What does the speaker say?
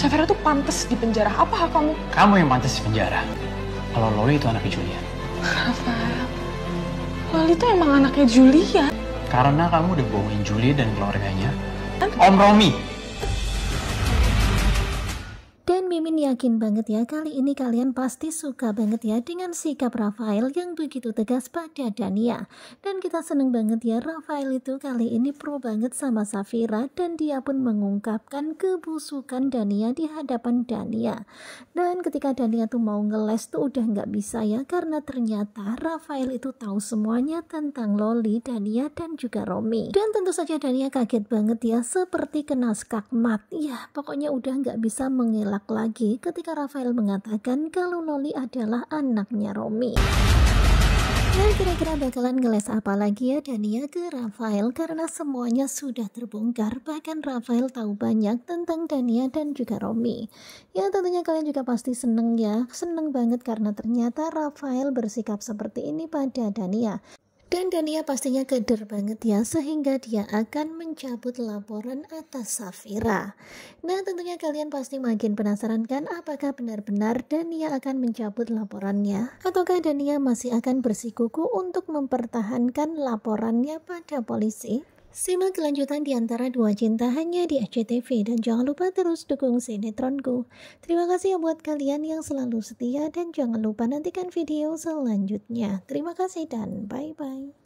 Safira tuh pantas di penjara. Apa hak kamu? Kamu yang pantas di penjara. Kalau Loli itu anaknya Julia. Rafael, Loli itu emang anaknya Julia. Karena kamu udah bohongin Julia dan keluarganya. Kan? Om Romi. Mimin yakin banget ya kali ini kalian pasti suka banget ya dengan sikap Rafael yang begitu tegas pada Dania. Dan kita seneng banget ya Rafael itu kali ini pro banget sama Safira dan dia pun mengungkapkan kebusukan Dania di hadapan Dania. Dan ketika Dania tuh mau ngeles tuh udah nggak bisa ya karena ternyata Rafael itu tahu semuanya tentang Loli, Dania dan juga Romi. Dan tentu saja Dania kaget banget ya seperti kena skakmat. Ya pokoknya udah nggak bisa mengelak lagi ketika Rafael mengatakan kalau Loli adalah anaknya Romi. Nah, kira-kira bakalan ngeles apa lagi ya Dania ke Rafael karena semuanya sudah terbongkar. Bahkan Rafael tahu banyak tentang Dania dan juga Romi. Ya tentunya kalian juga pasti seneng ya. Seneng banget karena ternyata Rafael bersikap seperti ini pada Dania. Dan Dania pastinya keder banget ya, sehingga dia akan mencabut laporan atas Safira. Nah tentunya kalian pasti makin penasaran kan apakah benar-benar Dania akan mencabut laporannya? Ataukah Dania masih akan bersikuku untuk mempertahankan laporannya pada polisi? Simak kelanjutan di antara dua cinta hanya di SCTV dan jangan lupa terus dukung sinetronku. Terima kasih ya buat kalian yang selalu setia dan jangan lupa nantikan video selanjutnya. Terima kasih dan bye-bye.